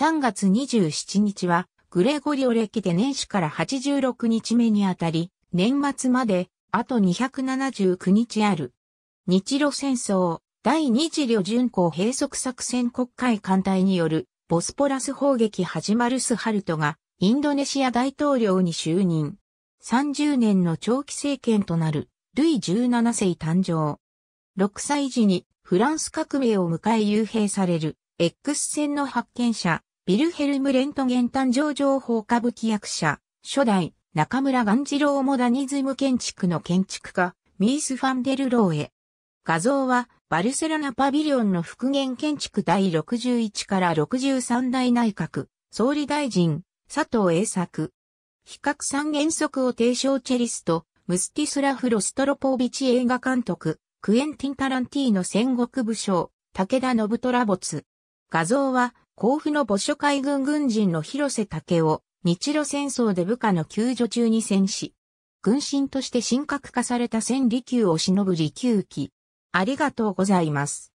3月27日は、グレゴリオ歴で年始から86日目にあたり、年末まで、あと279日ある。日露戦争、第二次旅順航閉塞作戦国会艦隊による、ボスポラス砲撃始まるスハルトが、インドネシア大統領に就任。30年の長期政権となる、ルイ17世誕生。6歳時にフランス革命を迎え幽閉される X 線の発見者ビルヘルム・レントゲン誕生情報歌舞伎役者、初代、中村鴈次郎モダニズム建築の建築家、ミース・ファンデル・ローへ。画像は、バルセロナパビリオンの復元建築第61から63代内閣、総理大臣、佐藤栄作。比較三原則を提唱チェリスト、ムスティスラフ・ロストロポービチ映画監督、クエンティン・タランティーノ戦国武将、武田信虎没。画像は、甲府の墓所海軍軍人の広瀬武夫、日露戦争で部下の救助中に戦死。軍神として神格化された千利休を忍ぶ利休記。ありがとうございます。